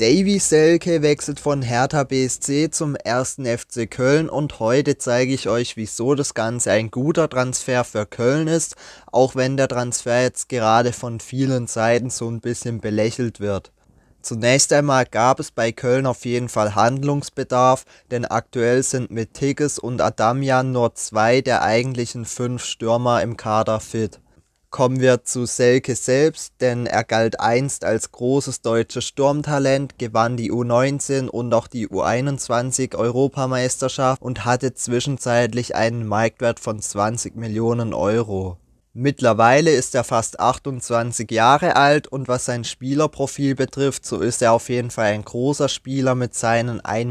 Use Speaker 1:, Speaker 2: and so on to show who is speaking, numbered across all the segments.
Speaker 1: Davy Selke wechselt von Hertha BSC zum 1. FC Köln und heute zeige ich euch, wieso das Ganze ein guter Transfer für Köln ist, auch wenn der Transfer jetzt gerade von vielen Seiten so ein bisschen belächelt wird. Zunächst einmal gab es bei Köln auf jeden Fall Handlungsbedarf, denn aktuell sind mit Tigges und Adamian nur zwei der eigentlichen fünf Stürmer im Kader fit. Kommen wir zu Selke selbst, denn er galt einst als großes deutsches Sturmtalent, gewann die U19 und auch die U21 Europameisterschaft und hatte zwischenzeitlich einen Marktwert von 20 Millionen Euro. Mittlerweile ist er fast 28 Jahre alt und was sein Spielerprofil betrifft, so ist er auf jeden Fall ein großer Spieler mit seinen 1,95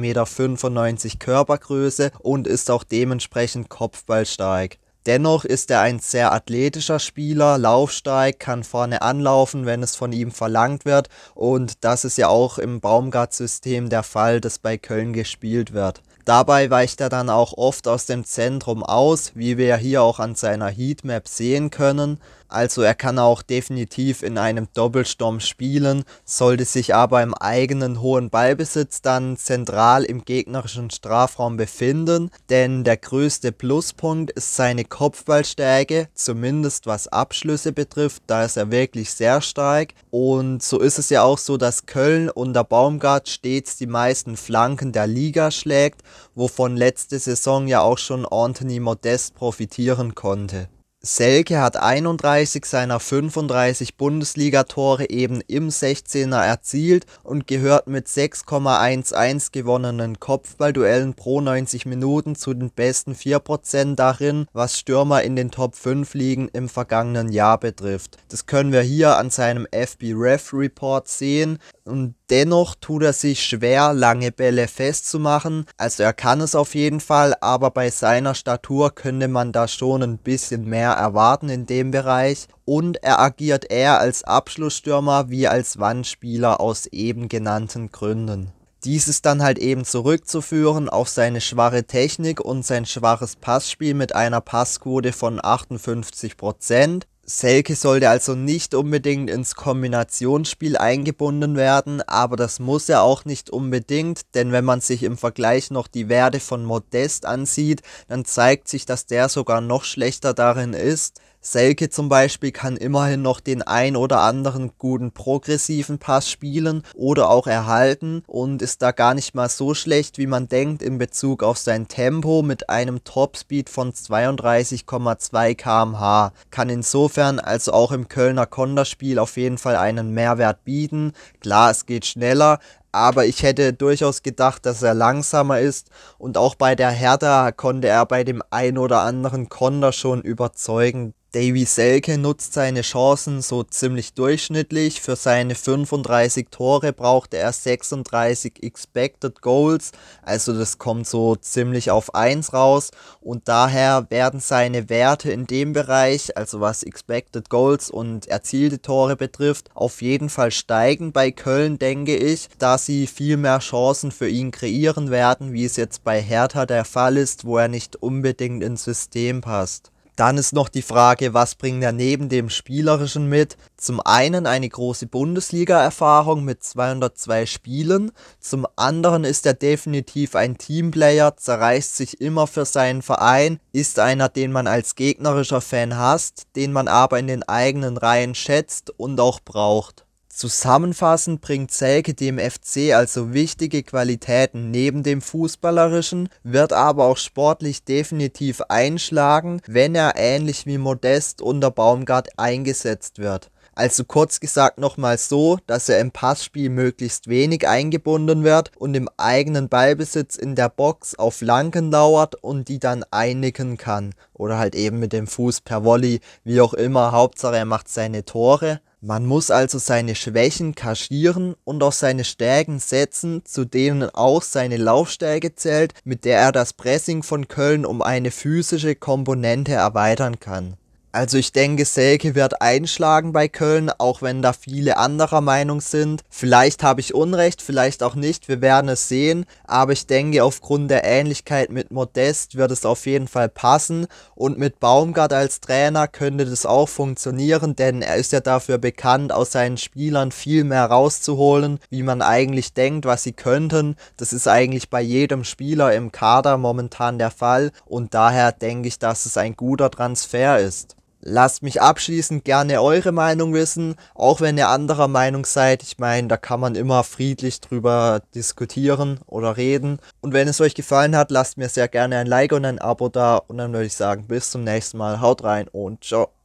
Speaker 1: Meter Körpergröße und ist auch dementsprechend kopfballstark. Dennoch ist er ein sehr athletischer Spieler, laufsteig, kann vorne anlaufen, wenn es von ihm verlangt wird. Und das ist ja auch im Baumgart-System der Fall, das bei Köln gespielt wird. Dabei weicht er dann auch oft aus dem Zentrum aus, wie wir hier auch an seiner Heatmap sehen können. Also er kann auch definitiv in einem Doppelsturm spielen, sollte sich aber im eigenen hohen Ballbesitz dann zentral im gegnerischen Strafraum befinden, denn der größte Pluspunkt ist seine Kopfballstärke, zumindest was Abschlüsse betrifft. Da ist er wirklich sehr stark. Und so ist es ja auch so, dass Köln unter Baumgart stets die meisten Flanken der Liga schlägt, wovon letzte Saison ja auch schon Anthony Modest profitieren konnte. Selke hat 31 seiner 35 Bundesligatore eben im 16er erzielt und gehört mit 6,11 gewonnenen Kopfballduellen pro 90 Minuten zu den besten 4% darin, was Stürmer in den Top 5 Ligen im vergangenen Jahr betrifft. Das können wir hier an seinem FB Ref Report sehen und dennoch tut er sich schwer, lange Bälle festzumachen. Also er kann es auf jeden Fall, aber bei seiner Statur könnte man da schon ein bisschen mehr erwarten in dem Bereich. Und er agiert eher als Abschlussstürmer wie als Wandspieler aus eben genannten Gründen. Dies ist dann halt eben zurückzuführen auf seine schwache Technik und sein schwaches Passspiel mit einer Passquote von 58% Selke sollte also nicht unbedingt ins Kombinationsspiel eingebunden werden, aber das muss er auch nicht unbedingt, denn wenn man sich im Vergleich noch die Werte von Modest ansieht, dann zeigt sich, dass der sogar noch schlechter darin ist. Selke zum Beispiel kann immerhin noch den ein oder anderen guten progressiven Pass spielen oder auch erhalten und ist da gar nicht mal so schlecht, wie man denkt in Bezug auf sein Tempo mit einem Topspeed von 32,2 km/h. Kann insofern also auch im Kölner Konterspiel auf jeden Fall einen Mehrwert bieten. Klar, es geht schneller, aber ich hätte durchaus gedacht, dass er langsamer ist und auch bei der Hertha konnte er bei dem ein oder anderen Konter schon überzeugen. Davy Selke nutzt seine Chancen so ziemlich durchschnittlich. Für seine 35 Tore brauchte er 36 Expected Goals, also das kommt so ziemlich auf 1 raus und daher werden seine Werte in dem Bereich, also was Expected Goals und erzielte Tore betrifft, auf jeden Fall steigen bei Köln, denke ich, da dass sie viel mehr Chancen für ihn kreieren werden, wie es jetzt bei Hertha der Fall ist, wo er nicht unbedingt ins System passt. Dann ist noch die Frage, was bringt er neben dem Spielerischen mit? Zum einen eine große Bundesliga-Erfahrung mit 202 Spielen, zum anderen ist er definitiv ein Teamplayer, zerreißt sich immer für seinen Verein, ist einer, den man als gegnerischer Fan hasst, den man aber in den eigenen Reihen schätzt und auch braucht. Zusammenfassend bringt Selke dem FC also wichtige Qualitäten neben dem Fußballerischen, wird aber auch sportlich definitiv einschlagen, wenn er ähnlich wie Modest unter Baumgart eingesetzt wird. Also kurz gesagt nochmal so, dass er im Passspiel möglichst wenig eingebunden wird und im eigenen Ballbesitz in der Box auf Lanken lauert und die dann einnicken kann. Oder halt eben mit dem Fuß per Volley, wie auch immer. Hauptsache er macht seine Tore. Man muss also seine Schwächen kaschieren und auf seine Stärken setzen, zu denen auch seine Laufstärke zählt, mit der er das Pressing von Köln um eine physische Komponente erweitern kann also ich denke, Selke wird einschlagen bei Köln, auch wenn da viele anderer Meinung sind. Vielleicht habe ich Unrecht, vielleicht auch nicht, wir werden es sehen. Aber ich denke, aufgrund der Ähnlichkeit mit Modest wird es auf jeden Fall passen. Und mit Baumgart als Trainer könnte das auch funktionieren, denn er ist ja dafür bekannt, aus seinen Spielern viel mehr rauszuholen, wie man eigentlich denkt, was sie könnten. Das ist eigentlich bei jedem Spieler im Kader momentan der Fall. Und daher denke ich, dass es ein guter Transfer ist. Lasst mich abschließend gerne eure Meinung wissen, auch wenn ihr anderer Meinung seid. Ich meine, da kann man immer friedlich drüber diskutieren oder reden. Und wenn es euch gefallen hat, lasst mir sehr gerne ein Like und ein Abo da. Und dann würde ich sagen, bis zum nächsten Mal. Haut rein und ciao.